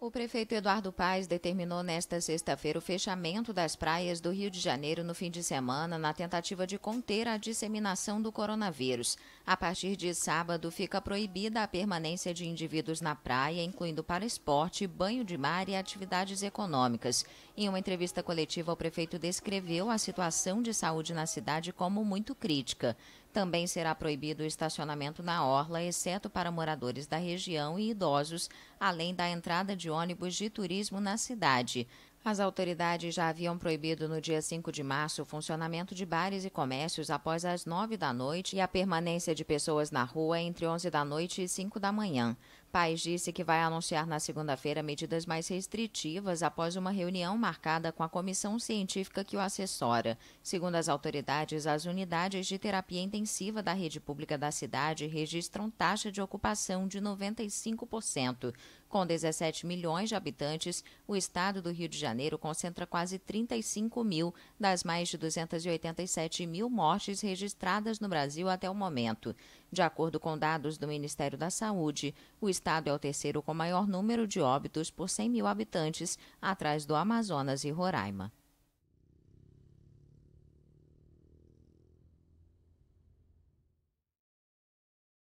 O prefeito Eduardo Paes determinou nesta sexta-feira o fechamento das praias do Rio de Janeiro no fim de semana na tentativa de conter a disseminação do coronavírus. A partir de sábado, fica proibida a permanência de indivíduos na praia, incluindo para esporte, banho de mar e atividades econômicas. Em uma entrevista coletiva, o prefeito descreveu a situação de saúde na cidade como muito crítica. Também será proibido o estacionamento na orla, exceto para moradores da região e idosos, além da entrada de ônibus de turismo na cidade. As autoridades já haviam proibido no dia 5 de março o funcionamento de bares e comércios após as 9 da noite e a permanência de pessoas na rua entre 11 da noite e 5 da manhã. Paes disse que vai anunciar na segunda-feira medidas mais restritivas após uma reunião marcada com a comissão científica que o assessora. Segundo as autoridades, as unidades de terapia intensiva da rede pública da cidade registram taxa de ocupação de 95%. Com 17 milhões de habitantes, o estado do Rio de Janeiro concentra quase 35 mil das mais de 287 mil mortes registradas no Brasil até o momento. De acordo com dados do Ministério da Saúde, o estado é o terceiro com maior número de óbitos por 100 mil habitantes, atrás do Amazonas e Roraima.